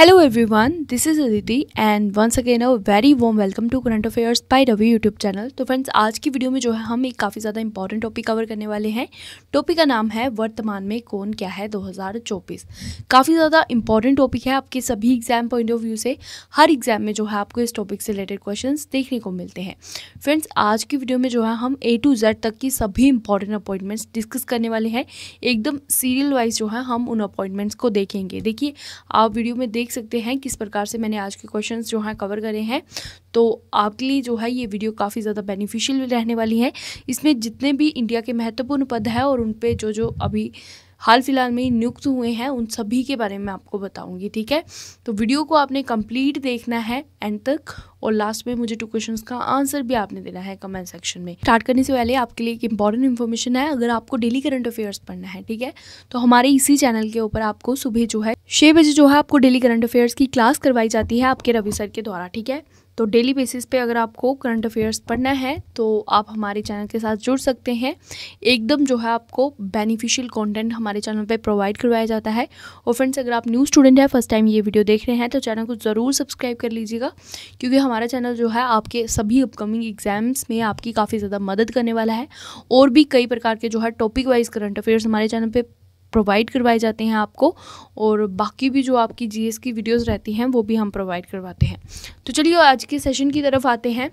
every everyone this is Aditi and once again a very warm welcome to current affairs by Ravi YouTube channel तो friends आज की video में जो है हम एक काफ़ी ज़्यादा इंपॉर्टेंट टॉपिक कवर करने वाले हैं टॉपिक का नाम है वर्तमान में कौन क्या है 2024 काफ़ी ज़्यादा इंपॉर्टेंट टॉपिक है आपके सभी एग्जाम पॉइंट ऑफ व्यू से हर एग्जाम में जो है आपको इस टॉपिक से रिलेटेड क्वेश्चन देखने को मिलते हैं फ्रेंड्स आज की वीडियो में जो है हम ए टू जेड तक की सभी इंपॉर्टेंट अपॉइंटमेंट्स डिस्कस करने वाले हैं एकदम सीरियल वाइज जो है हम उन अपॉइंटमेंट्स को देखेंगे देखिए आप वीडियो में देख देख सकते हैं किस प्रकार से मैंने आज के क्वेश्चन जो हैं कवर करे हैं तो आपके लिए जो है ये वीडियो काफ़ी ज़्यादा बेनिफिशियल रहने वाली है इसमें जितने भी इंडिया के महत्वपूर्ण पद हैं और उन पर जो जो अभी हाल फिलहाल में नियुक्त हुए हैं उन सभी के बारे में आपको बताऊंगी ठीक है तो वीडियो को आपने कंप्लीट देखना है एंड तक और लास्ट में मुझे टू क्वेश्चन का आंसर भी आपने देना है कमेंट सेक्शन में स्टार्ट करने से पहले आपके लिए एक इंपॉर्टेंट इन्फॉर्मेशन है अगर आपको डेली करंट अफेयर्स पढ़ना है ठीक है तो हमारे इसी चैनल के ऊपर आपको सुबह जो है छः बजे जो है आपको डेली करंट अफेयर्स की क्लास करवाई जाती है आपके रवि सर के द्वारा ठीक है तो डेली बेसिस पे अगर आपको करंट अफेयर्स पढ़ना है तो आप हमारे चैनल के साथ जुड़ सकते हैं एकदम जो है आपको बेनिफिशियल कंटेंट हमारे चैनल पे प्रोवाइड करवाया जाता है और फ्रेंड्स अगर आप न्यू स्टूडेंट हैं फर्स्ट टाइम ये वीडियो देख रहे हैं तो चैनल को ज़रूर सब्सक्राइब कर लीजिएगा क्योंकि हमारा चैनल जो है आपके सभी अपकमिंग एग्जाम्स में आपकी काफ़ी ज़्यादा मदद करने वाला है और भी कई प्रकार के जो है टॉपिक वाइज करंट अफेयर्स हमारे चैनल पर प्रोवाइड करवाए जाते हैं आपको और बाकी भी जो आपकी जी की वीडियोज रहती हैं वो भी हम प्रोवाइड करवाते हैं तो चलिए आज के सेशन की तरफ आते हैं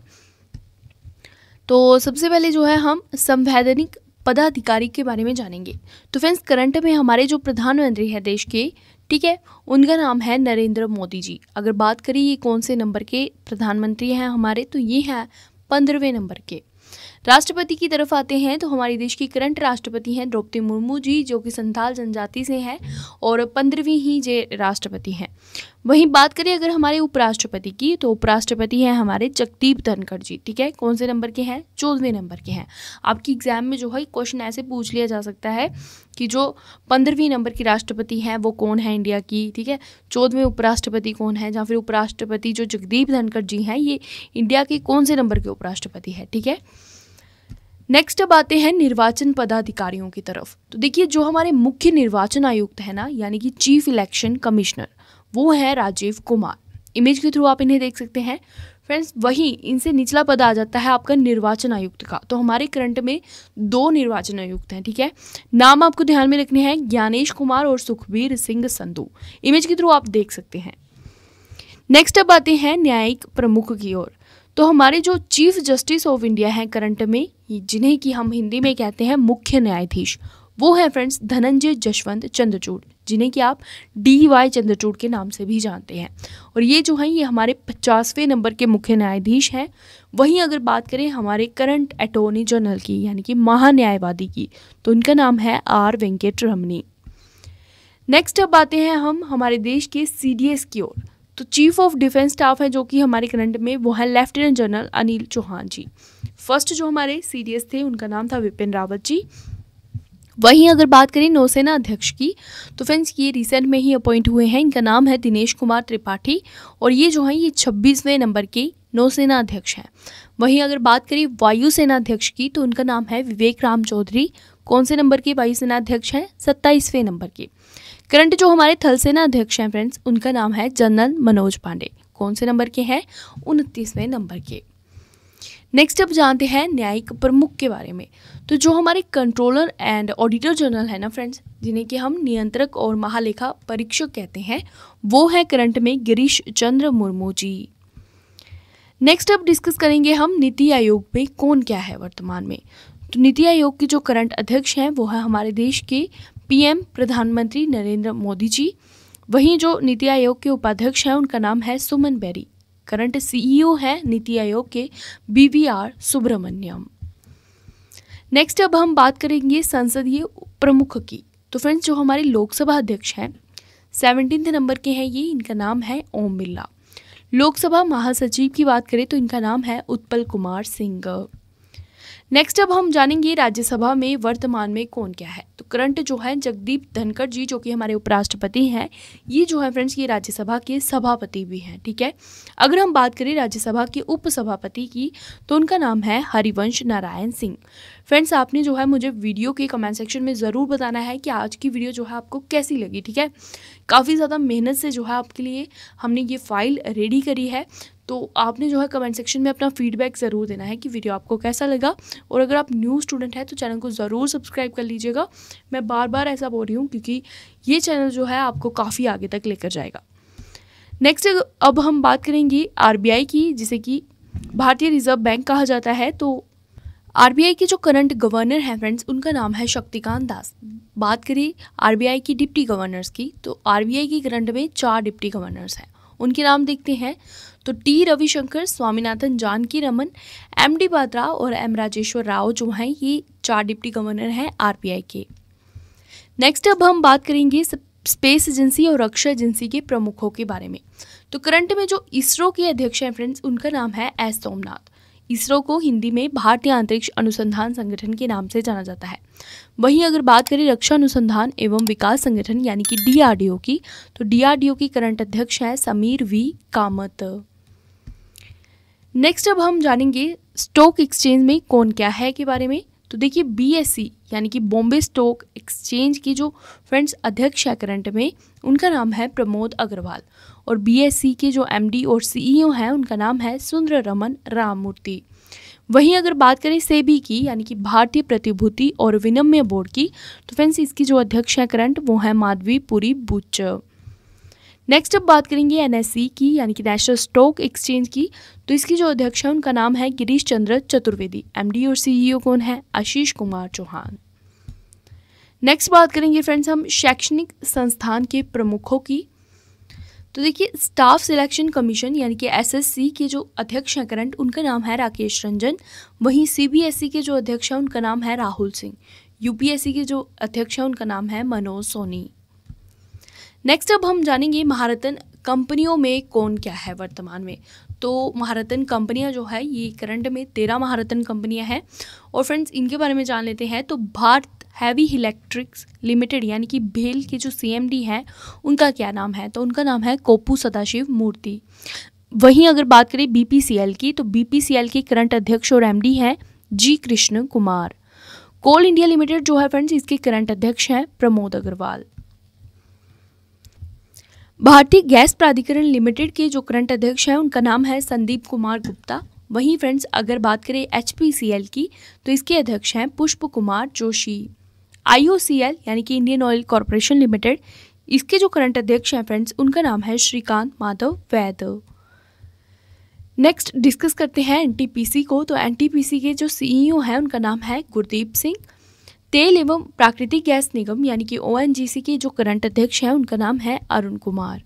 तो सबसे पहले जो है हम संवैधानिक पदाधिकारी के बारे में जानेंगे तो फ्रेंड्स करंट में हमारे जो प्रधानमंत्री हैं देश के ठीक है उनका नाम है नरेंद्र मोदी जी अगर बात करें ये कौन से नंबर के प्रधानमंत्री हैं हमारे तो ये हैं पंद्रहवें नंबर के राष्ट्रपति की तरफ आते हैं तो हमारे देश की करंट राष्ट्रपति हैं द्रौपदी मुर्मू जी जो कि संथाल जनजाति से हैं और पंद्रहवीं ही जे राष्ट्रपति हैं वहीं बात करें अगर हमारे उपराष्ट्रपति की तो उपराष्ट्रपति हैं हमारे जगदीप धनखड़ जी ठीक है कौन से नंबर के हैं चौदहवें नंबर के हैं आपकी एग्जाम में जो है क्वेश्चन ऐसे पूछ लिया जा सकता है कि जो पंद्रहवीं नंबर की राष्ट्रपति हैं वो कौन है इंडिया की ठीक है चौदहवें उपराष्ट्रपति कौन है या फिर उपराष्ट्रपति जो जगदीप धनखड़ जी हैं ये इंडिया के कौन से नंबर के उपराष्ट्रपति है ठीक है नेक्स्ट अब आते हैं निर्वाचन पदाधिकारियों की तरफ तो देखिए जो हमारे मुख्य निर्वाचन आयुक्त है ना यानी कि चीफ इलेक्शन कमिश्नर वो है राजीव कुमार इमेज के थ्रू आप इन्हें देख सकते हैं फ्रेंड्स वहीं इनसे निचला पद आ जाता है आपका निर्वाचन आयुक्त का तो हमारे करंट में दो निर्वाचन आयुक्त हैं ठीक है नाम आपको ध्यान में रखने हैं ज्ञानेश कुमार और सुखबीर सिंह संधू इमेज के थ्रू आप देख सकते हैं नेक्स्ट अब आते हैं न्यायिक प्रमुख की ओर तो हमारे जो चीफ जस्टिस ऑफ इंडिया हैं करंट में जिन्हें कि हम हिंदी में कहते हैं मुख्य न्यायाधीश वो है फ्रेंड्स धनंजय जशवंत चंद्रचूड जिन्हें कि आप डी वाई चंद्रचूड के नाम से भी जानते हैं और ये जो हैं ये हमारे पचासवें नंबर के मुख्य न्यायाधीश हैं वहीं अगर बात करें हमारे करंट अटोर्नी जनरल की यानी कि महान्यायवादी की तो उनका नाम है आर वेंकट रमनी नेक्स्ट अब आते हैं हम हमारे देश के सी की ओर तो चीफ ऑफ डिफेंस स्टाफ है जो कि हमारे करंट में वो है lieutenant general Anil Chauhan ji first जो हमारे सी थे उनका नाम था विपिन रावत जी वहीं अगर बात करें नौसेना अध्यक्ष की तो फ्रेंड्स ये रिसेंट में ही अपॉइंट हुए हैं इनका नाम है दिनेश कुमार त्रिपाठी और ये जो हैं ये छब्बीसवें नंबर के नौसेना अध्यक्ष हैं वहीं अगर बात करें वायुसेना अध्यक्ष की तो उनका नाम है विवेक राम चौधरी कौन से नंबर के वायुसेना अध्यक्ष हैं सत्ताईसवें नंबर के करंट जो हमारे थल सेना अध्यक्ष हैं फ्रेंड्स उनका नाम है जनरल मनोज पांडे कौन से नंबर के हैं उनतीसवें नंबर के नेक्स्ट अब जानते हैं न्यायिक प्रमुख के बारे में तो जो हमारे कंट्रोलर एंड ऑडिटर जनरल है ना फ्रेंड्स जिन्हें कि हम नियंत्रक और महालेखा परीक्षक कहते हैं वो है करंट में गिरीश चंद्र मुर्मू जी नेक्स्ट अब डिस्कस करेंगे हम नीति आयोग में कौन क्या है वर्तमान में तो नीति आयोग के जो करंट अध्यक्ष हैं वो है हमारे देश के पीएम प्रधानमंत्री नरेंद्र मोदी जी वहीं जो नीति आयोग के उपाध्यक्ष हैं उनका नाम है Suman Bery current CEO e है नीति आयोग के बीवीआर सुब्रमण्यम नेक्स्ट अब हम बात करेंगे संसदीय प्रमुख की तो फ्रेंड्स जो हमारे लोकसभा अध्यक्ष हैं सेवनटीन नंबर के हैं ये इनका नाम है ओम बिरला लोकसभा महासचिव की बात करें तो इनका नाम है उत्पल कुमार सिंह नेक्स्ट अब हम जानेंगे राज्यसभा में वर्तमान में कौन क्या है तो करंट जो है जगदीप धनखड़ जी जो कि हमारे उपराष्ट्रपति हैं ये जो है फ्रेंड्स ये राज्यसभा के सभापति भी हैं ठीक है अगर हम बात करें राज्यसभा के उपसभापति की तो उनका नाम है हरिवंश नारायण सिंह फ्रेंड्स आपने जो है मुझे वीडियो के कमेंट सेक्शन में ज़रूर बताना है कि आज की वीडियो जो है आपको कैसी लगी ठीक है काफ़ी ज़्यादा मेहनत से जो है आपके लिए हमने ये फ़ाइल रेडी करी है तो आपने जो है कमेंट सेक्शन में अपना फीडबैक ज़रूर देना है कि वीडियो आपको कैसा लगा और अगर आप न्यू स्टूडेंट हैं तो चैनल को ज़रूर सब्सक्राइब कर लीजिएगा मैं बार बार ऐसा बोल रही हूँ क्योंकि ये चैनल जो है आपको काफ़ी आगे तक लेकर जाएगा नेक्स्ट अब हम बात करेंगे आरबीआई की जिसे कि भारतीय रिजर्व बैंक कहा जाता है तो आरबीआई के जो करंट गवर्नर हैं फ्रेंड्स उनका नाम है शक्तिकांत दास बात करें आरबीआई की डिप्टी गवर्नर्स की तो आरबीआई की करंट में चार डिप्टी गवर्नर्स हैं उनके नाम देखते हैं तो T Ravishankar Swaminathan Janaki Raman M D Batra और एम राजेश्वर राव जो हैं ये चार डिप्टी गवर्नर हैं आर के नेक्स्ट अब हम बात करेंगे स्पेस एजेंसी और रक्षा एजेंसी के प्रमुखों के बारे में तो करंट में जो इसरो के अध्यक्ष हैं फ्रेंड्स उनका नाम है एस सोमनाथ इसरो को हिंदी में भारतीय अंतरिक्ष अनुसंधान संगठन के नाम से जाना जाता है वहीं अगर बात करें रक्षा अनुसंधान एवं विकास संगठन यानी कि डीआरडीओ की तो डीआरडीओ की करंट अध्यक्ष हैं समीर वी कामत नेक्स्ट अब हम जानेंगे स्टॉक एक्सचेंज में कौन क्या है के बारे में तो देखिए सी यानी कि बॉम्बे स्टॉक एक्सचेंज की जो फ्रेंड्स अध्यक्ष है करंट में उनका नाम है प्रमोद अग्रवाल और सी के जो डी और ओ e हैं उनका नाम है सुंदर रमन राममूर्ति वहीं अगर बात करें सेबी की यानी कि भारतीय प्रतिभूति और विनिमय बोर्ड की तो फ्रेंड्स इसकी जो अध्यक्ष हैं करंट वो है माधवी पुरी बुच्चर नेक्स्ट अब बात करेंगे एनएससी e की यानी कि नेशनल स्टॉक एक्सचेंज की तो इसकी जो अध्यक्ष है उनका नाम है गिरीश चंद्र चतुर्वेदी एमडी और सीईओ e कौन है आशीष कुमार चौहान नेक्स्ट बात करेंगे फ्रेंड्स हम शैक्षणिक संस्थान के प्रमुखों की तो देखिए स्टाफ सिलेक्शन कमीशन यानी कि एसएससी के जो अध्यक्ष हैं करंट उनका नाम है राकेश रंजन वहीं सीबीएसई e के जो अध्यक्ष हैं उनका नाम है राहुल सिंह यूपीएससी के जो अध्यक्ष हैं उनका नाम है मनोज सोनी नेक्स्ट अब हम जानेंगे महारतन कंपनियों में कौन क्या है वर्तमान में तो महारतन कंपनियां जो है ये करंट में तेरह महारतन कंपनियां हैं और फ्रेंड्स इनके बारे में जान लेते हैं तो भारत हैवी इलेक्ट्रिक्स लिमिटेड यानी कि भेल के जो सीएमडी हैं उनका क्या नाम है तो उनका नाम है कोपू सदाशिव मूर्ति वहीं अगर बात करें बीपीसीएल की तो बीपीसीएल के करंट अध्यक्ष और एमडी हैं G Krishna Kumar coal India limited जो है फ्रेंड्स इसके करंट अध्यक्ष हैं प्रमोद अग्रवाल भारतीय गैस प्राधिकरण लिमिटेड के जो करंट अध्यक्ष हैं उनका नाम है संदीप कुमार गुप्ता वहीं फ्रेंड्स अगर बात करें एच की तो इसके अध्यक्ष हैं पुष्प कुमार जोशी आई यानी कि इंडियन ऑयल कॉरपोरेशन लिमिटेड इसके जो करंट अध्यक्ष हैं फ्रेंड्स उनका नाम है श्रीकांत माधव वैद नेक्स्ट डिस्कस करते हैं एनटीपीसी को तो एनटीपीसी के जो सीईओ हैं उनका नाम है गुरदीप सिंह तेल एवं प्राकृतिक गैस निगम यानी कि ओ के जो करंट अध्यक्ष हैं उनका नाम है अरुण कुमार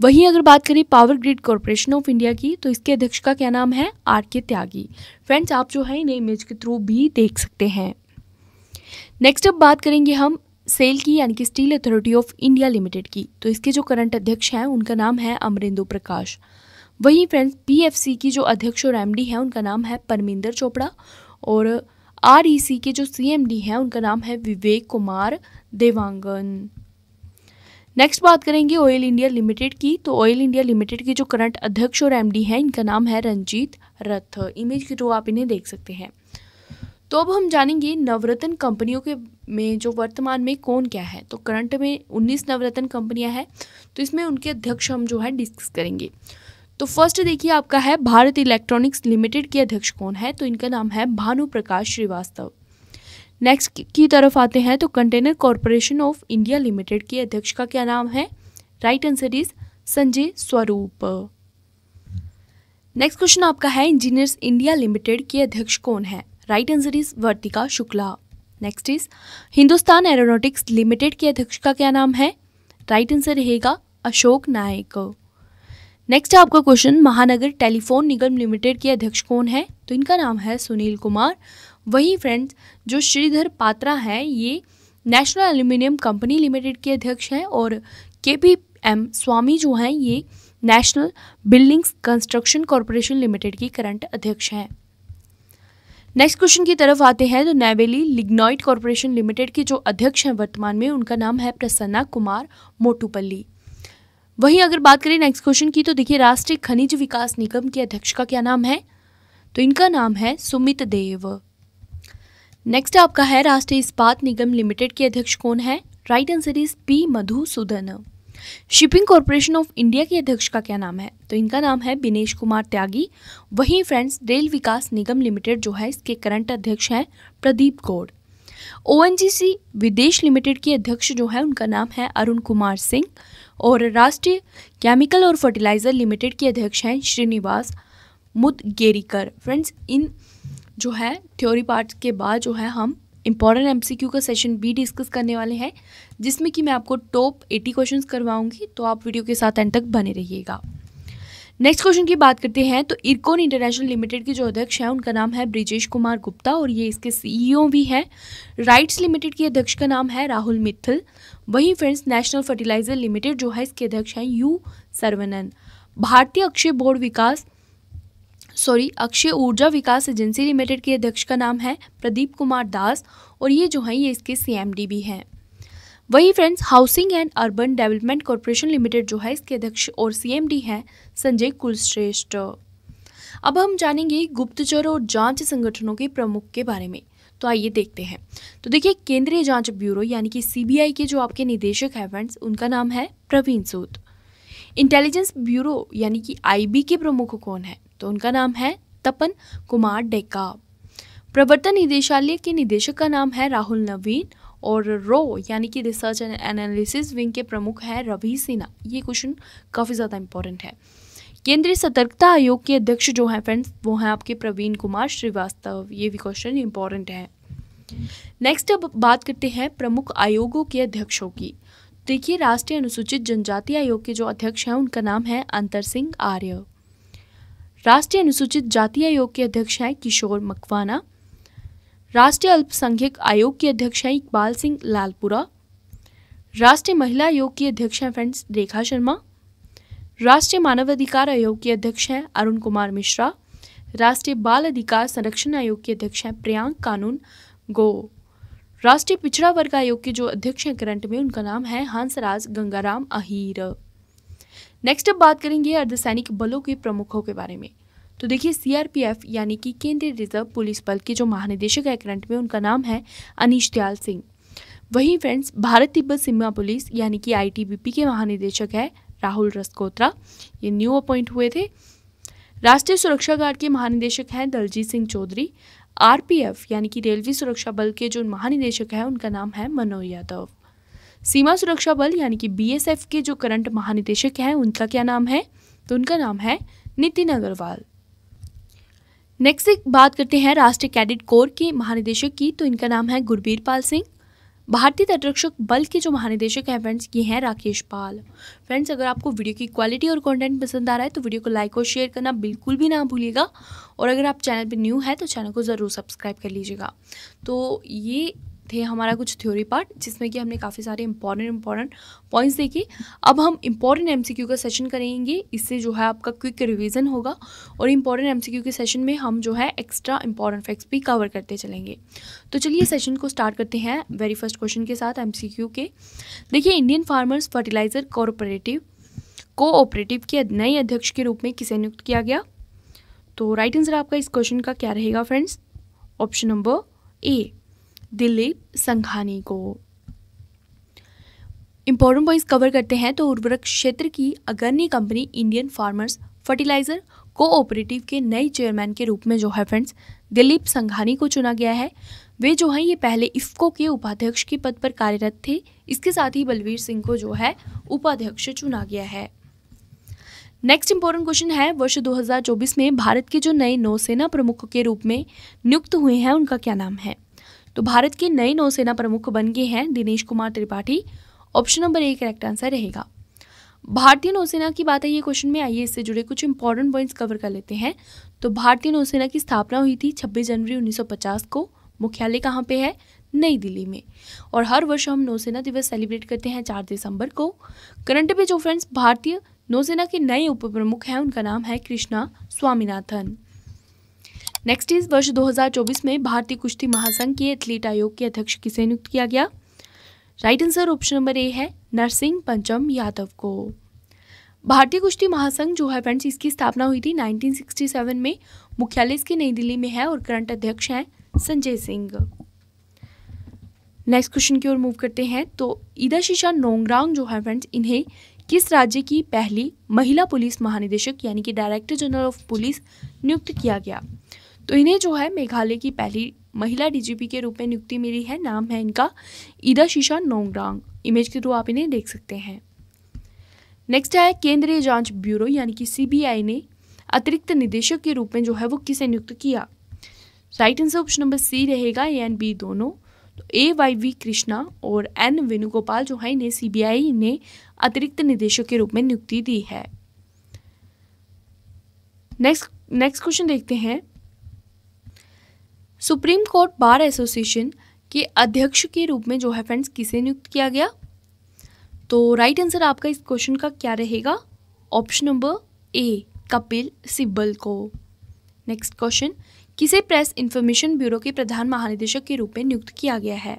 वहीं अगर बात करें power grid corporation of India की तो इसके अध्यक्ष का क्या नाम है आर के त्यागी फ्रेंड्स आप जो है इन्हें इमेज के थ्रू भी देख सकते हैं नेक्स्ट अब बात करेंगे हम सेल की यानी कि steel authority of India limited की तो इसके जो करंट अध्यक्ष हैं उनका नाम है अमरेंदो प्रकाश वहीं फ्रेंड्स पीएफसी की जो अध्यक्ष और एमडी हैं उनका नाम है परमिंदर चोपड़ा और आरईसी e के जो सीएमडी हैं उनका नाम है विवेक कुमार देवांगन नेक्स्ट बात करेंगे ऑयल इंडिया लिमिटेड की तो ऑयल इंडिया लिमिटेड के जो करंट अध्यक्ष और एमडी हैं इनका नाम है रंजीत रथ इमेज के थ्रू आप इन्हें देख सकते हैं तो अब हम जानेंगे नवरत्न कंपनियों के में जो वर्तमान में कौन क्या है तो करंट में 19 नवरत्न कंपनियां हैं तो इसमें उनके अध्यक्ष हम जो है डिस्कस करेंगे तो फर्स्ट देखिए आपका है भारत इलेक्ट्रॉनिक्स लिमिटेड के अध्यक्ष कौन है तो इनका नाम है भानु प्रकाश श्रीवास्तव नेक्स्ट की तरफ आते हैं तो container corporation of India limited के अध्यक्ष का क्या नाम है राइट आंसर इज संजय स्वरूप नेक्स्ट क्वेश्चन आपका है इंजीनियर्स इंडिया लिमिटेड के अध्यक्ष कौन है right answer is Vartika Shukla next is Hindustan aeronautics limited के अध्यक्ष का क्या नाम है राइट आंसर रहेगा अशोक नायक नेक्स्ट आपका question Mahanagar telephone Nigam limited के अध्यक्ष कौन है तो इनका नाम है सुनील कुमार वही फ्रेंड्स जो श्रीधर पात्रा है ये नेशनल एल्यूमिनियम कंपनी लिमिटेड के अध्यक्ष हैं और के पी एम स्वामी जो हैं ये national buildings construction corporation limited की करंट अध्यक्ष हैं नेक्स्ट क्वेश्चन की तरफ आते हैं तो नैवेली लिग्नाइट कॉरपोरेशन लिमिटेड के जो अध्यक्ष हैं वर्तमान में उनका नाम है प्रसन्ना कुमार मोटूपल्ली वहीं अगर बात करें नेक्स्ट क्वेश्चन की तो देखिए राष्ट्रीय खनिज विकास निगम के अध्यक्ष का क्या नाम है तो इनका नाम है सुमित देव नेक्स्ट आपका है राष्ट्रीय इस्पात निगम लिमिटेड के अध्यक्ष कौन है right answer is P Madhusudan shipping corporation of India के अध्यक्ष का क्या नाम है तो इनका नाम है बिनेश कुमार त्यागी वहीं friends rail Vikas Nigam limited जो है इसके करंट अध्यक्ष हैं प्रदीप गौड़ ओ विदेश लिमिटेड के अध्यक्ष जो है उनका नाम है अरुण कुमार सिंह और राष्ट्रीय केमिकल और फर्टिलाइज़र लिमिटेड के अध्यक्ष हैं श्रीनिवास मुदगेरीकर फ्रेंड्स इन जो है थ्योरी पार्ट के बाद जो है हम इम्पॉर्टेंट एम का सेशन बी डिस्कस करने वाले हैं जिसमें कि मैं आपको टॉप एटी क्वेश्चंस करवाऊंगी तो आप वीडियो के साथ एंड तक बने रहिएगा नेक्स्ट क्वेश्चन की बात करते हैं तो इरकोन इंटरनेशनल लिमिटेड के जो अध्यक्ष हैं उनका नाम है ब्रिजेश कुमार गुप्ता और ये इसके सीईओ e भी हैं राइट्स लिमिटेड के अध्यक्ष का नाम है राहुल मित्तल वहीं फ्रेंड्स नेशनल फर्टिलाइजर लिमिटेड जो है इसके अध्यक्ष हैं यू सरवनन भारतीय अक्षय बोर्ड विकास सॉरी अक्षय ऊर्जा विकास एजेंसी लिमिटेड के अध्यक्ष का नाम है प्रदीप कुमार दास और ये जो है ये इसके सीएमडी भी हैं वही friends housing and urban development corporation limited जो है इसके अध्यक्ष और सीएमडी हैं संजय कुलश्रेष्ठ अब हम जानेंगे गुप्तचर और जांच संगठनों के प्रमुख के बारे में तो आइए देखते हैं तो देखिए केंद्रीय जांच ब्यूरो यानी कि सीबीआई के जो आपके निदेशक हैं फ्रेंड्स उनका नाम है प्रवीण सूद इंटेलिजेंस ब्यूरो यानी कि आईबी के प्रमुख कौन है तो उनका नाम है तपन कुमार डेका प्रवर्तन निदेशालय के निदेशक का नाम है राहुल नवीन और रो यानी कि रिसर्च एंड एनालिसिस विंग के प्रमुख है रवि सिन्हा ये क्वेश्चन काफ़ी ज़्यादा इंपॉर्टेंट है केंद्रीय सतर्कता आयोग के अध्यक्ष जो हैं फ्रेंड्स वो हैं आपके प्रवीण कुमार श्रीवास्तव ये भी क्वेश्चन इंपॉर्टेंट है नेक्स्ट अब बात करते हैं प्रमुख आयोगों के अध्यक्षों की देखिए राष्ट्रीय अनुसूचित जनजाति आयोग के जो अध्यक्ष हैं उनका नाम है अंतर सिंह आर्य राष्ट्रीय अनुसूचित जाति आयोग के अध्यक्ष हैं किशोर मकवाना राष्ट्रीय अल्पसंख्यक आयोग के अध्यक्ष हैं इकबाल सिंह लालपुरा राष्ट्रीय महिला आयोग की अध्यक्ष हैं फ्रेंड्स रेखा शर्मा राष्ट्रीय मानवाधिकार आयोग के अध्यक्ष हैं अरुण कुमार मिश्रा राष्ट्रीय बाल अधिकार संरक्षण आयोग के अध्यक्ष हैं प्रियांक कानून गो राष्ट्रीय पिछड़ा वर्ग आयोग के जो अध्यक्ष हैं करंट में उनका नाम है हंसराज गंगाराम अहीर नेक्स्ट अब बात करेंगे अर्धसैनिक बलों के प्रमुखों के बारे में तो देखिए सीआरपीएफ यानी कि केंद्रीय रिजर्व पुलिस बल के जो महानिदेशक है करंट में उनका नाम है अनिश दयाल सिंह वहीं फ्रेंड्स भारत तिब्बत सीमा पुलिस यानी कि आईटीबीपी के महानिदेशक है राहुल रसकोत्रा ये न्यू अपॉइंट हुए थे राष्ट्रीय सुरक्षा गार्ड के महानिदेशक हैं दलजीत सिंह चौधरी आरपीएफ यानी कि रेलवे सुरक्षा बल के जो महानिदेशक हैं उनका नाम है मनोज यादव सीमा सुरक्षा बल यानी कि बीएसएफ के जो करंट महानिदेशक हैं उनका क्या नाम है तो उनका नाम है नितिन अग्रवाल नेक्स्ट बात करते हैं राष्ट्रीय कैडेट कोर के महानिदेशक की तो इनका नाम है गुरबीर पाल सिंह भारतीय तटरक्षक बल के जो महानिदेशक हैं फ्रेंड्स ये हैं राकेश पाल फ्रेंड्स अगर आपको वीडियो की क्वालिटी और कंटेंट पसंद आ रहा है तो वीडियो को लाइक और शेयर करना बिल्कुल भी ना भूलिएगा और अगर आप चैनल पर न्यू है तो चैनल को ज़रूर सब्सक्राइब कर लीजिएगा तो ये थे हमारा कुछ थ्योरी पार्ट जिसमें कि हमने काफ़ी सारे इंपॉर्टेंट इंपॉर्टेंट पॉइंट्स देखे अब हम इंपॉर्टेंट एमसीक्यू का सेशन करेंगे इससे जो है आपका क्विक रिवीजन होगा और इंपॉर्टेंट एमसीक्यू के सेशन में हम जो है एक्स्ट्रा इंपॉर्टेंट फैक्ट्स भी कवर करते चलेंगे तो चलिए सेशन को स्टार्ट करते हैं वेरी फर्स्ट क्वेश्चन के साथ एम के देखिए Indian farmers fertiliser corporative cooperative के नए अध्यक्ष के रूप में किसे नियुक्त किया गया तो राइट आंसर आपका इस क्वेश्चन का क्या रहेगा friends option number A Dilip Sanghani को इम्पोर्टेंट पॉइंट्स कवर करते हैं तो उर्वरक क्षेत्र की अग्रणी company Indian farmers fertiliser cooperative के नए चेयरमैन के रूप में जो है फ्रेंड्स दिलीप संघानी को चुना गया है वे जो हैं ये पहले इफ्को के उपाध्यक्ष के पद पर कार्यरत थे इसके साथ ही बलवीर सिंह को जो है उपाध्यक्ष चुना गया है नेक्स्ट इंपॉर्टेंट क्वेश्चन है वर्ष 2024 में भारत के जो नए नौसेना प्रमुख के रूप में नियुक्त हुए हैं उनका क्या नाम है तो भारत के नए नौसेना प्रमुख बन गए हैं Dinesh Kumar Tripathi option number A correct answer रहेगा भारतीय नौसेना की बात है ये क्वेश्चन में आइए इससे जुड़े कुछ इंपॉर्टेंट पॉइंट्स कवर कर लेते हैं तो भारतीय नौसेना की स्थापना हुई थी 26 जनवरी 1950 को मुख्यालय कहाँ पे है नई दिल्ली में और हर वर्ष हम नौसेना दिवस सेलिब्रेट करते हैं चार दिसंबर को करंट पे जो फ्रेंड्स भारतीय नौसेना के नए उप प्रमुख हैं उनका नाम है कृष्णा स्वामीनाथन नेक्स्ट इज वर्ष 2024 में भारतीय कुश्ती महासंघ के एथलीट आयोग के अध्यक्ष किसे नियुक्त किया गया right answer option number A है नरसिंह पंचम यादव को भारतीय कुश्ती महासंघ जो है फ्रेंड्स इसकी स्थापना हुई थी 1967 में मुख्यालय इसके नई दिल्ली में है और करंट अध्यक्ष हैं संजय सिंह नेक्स्ट क्वेश्चन की ओर मूव करते हैं तो ईदा शीशा नोंगरांग जो है फ्रेंड्स इन्हें किस राज्य की पहली महिला पुलिस महानिदेशक यानी कि डायरेक्टर जनरल ऑफ पुलिस नियुक्त किया गया तो इन्हें जो है मेघालय की पहली महिला डीजीपी के रूप में नियुक्ति मिली है नाम है इनका ईदा शीशा नोंगडांग इमेज के थ्रू आप इन्हें देख सकते हैं नेक्स्ट है केंद्रीय जांच ब्यूरो यानी कि सीबीआई ने अतिरिक्त निदेशक के रूप में जो है वो किसे नियुक्त किया right answer option number C रहेगा ए एंड बी दोनों तो ए वाई वी कृष्णा और एन वेणुगोपाल जो है इन्हें सीबीआई ने अतिरिक्त निदेशक के रूप में नियुक्ति दी है नेक्स्ट नेक्स्ट क्वेश्चन देखते हैं सुप्रीम कोर्ट बार एसोसिएशन के अध्यक्ष के रूप में जो है फ्रेंड्स किसे नियुक्त किया गया तो राइट right आंसर आपका इस क्वेश्चन का क्या रहेगा option number A Kapil Sibal को नेक्स्ट क्वेश्चन किसे प्रेस इंफॉर्मेशन ब्यूरो के प्रधान महानिदेशक के रूप में नियुक्त किया गया है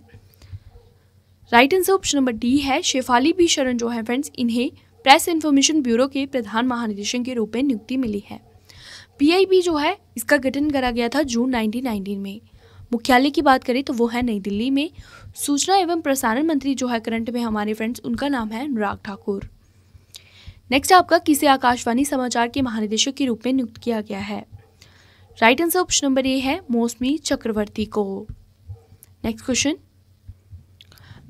right answer option number D है शेफाली बी शरण जो है फ्रेंड्स इन्हें प्रेस इंफॉर्मेशन ब्यूरो के प्रधान महानिदेशक के रूप में नियुक्ति मिली है पीआईबी जो है इसका गठन करा गया था जून 1919 में मुख्यालय की बात करें तो वो है नई दिल्ली में सूचना एवं प्रसारण मंत्री जो है करंट में हमारे फ्रेंड्स उनका नाम है अनुराग ठाकुर नेक्स्ट आपका किसे आकाशवाणी समाचार के महानिदेशक के रूप में नियुक्त किया गया है right answer option number A है मौसमी चक्रवर्ती को नेक्स्ट क्वेश्चन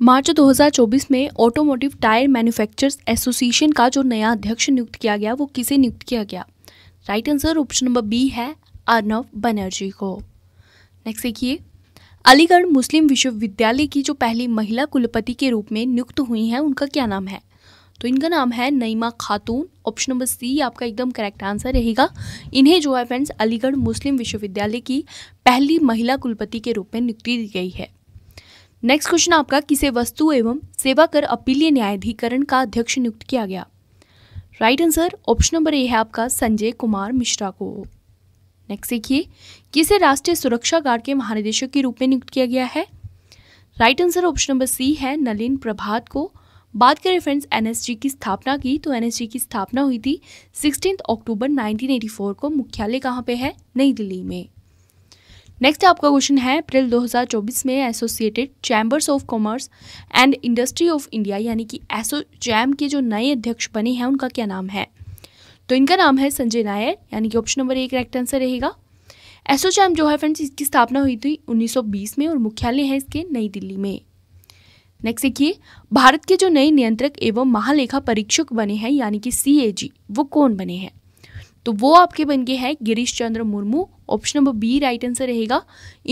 मार्च 2024 में ऑटोमोटिव टायर मैन्युफैक्चरर्स एसोसिएशन का जो नया अध्यक्ष नियुक्त किया गया वो किसे नियुक्त किया गया right answer option number B है अर्नव बनर्जी को नेक्स्ट देखिए अलीगढ़ मुस्लिम विश्वविद्यालय की जो पहली महिला कुलपति के रूप में नियुक्त हुई हैं उनका क्या नाम है तो इनका नाम है नईमा खातून ऑप्शन नंबर सी आपका एकदम करेक्ट आंसर रहेगा इन्हें जो है फ्रेंड्स अलीगढ़ मुस्लिम विश्वविद्यालय की पहली महिला कुलपति के रूप में नियुक्ति दी गई है नेक्स्ट क्वेश्चन आपका किसे वस्तु एवं सेवा कर अपीलीय न्यायाधिकरण का अध्यक्ष नियुक्त किया गया right answer option number A है आपका संजय कुमार मिश्रा को नेक्स्ट देखिए किसे राष्ट्रीय सुरक्षा गार्ड के महानिदेशक के रूप में नियुक्त किया गया है right answer option number C है नलिन प्रभात को बात करें फ्रेंड्स एनएसजी की स्थापना की तो एनएसजी की स्थापना हुई थी सिक्सटीन अक्टूबर 1984 को मुख्यालय कहाँ पे है नई दिल्ली में नेक्स्ट आपका क्वेश्चन है अप्रैल 2024 में associated chambers of commerce and industry of India यानी कि एसो चैम के जो नए अध्यक्ष बने हैं उनका क्या नाम है तो इनका नाम है संजय नायर यानी कि ऑप्शन नंबर एक करेक्ट आंसर रहेगा एसोचैम जो है फ्रेंड्स इसकी स्थापना हुई थी 1920 में और मुख्यालय है इसके नई दिल्ली में नेक्स्ट देखिए भारत के जो नए नियंत्रक एवं महालेखा परीक्षक बने हैं यानी कि सी वो कौन बने हैं तो वो आपके बन गए हैं Girish Chandra Murmu option number B right answer रहेगा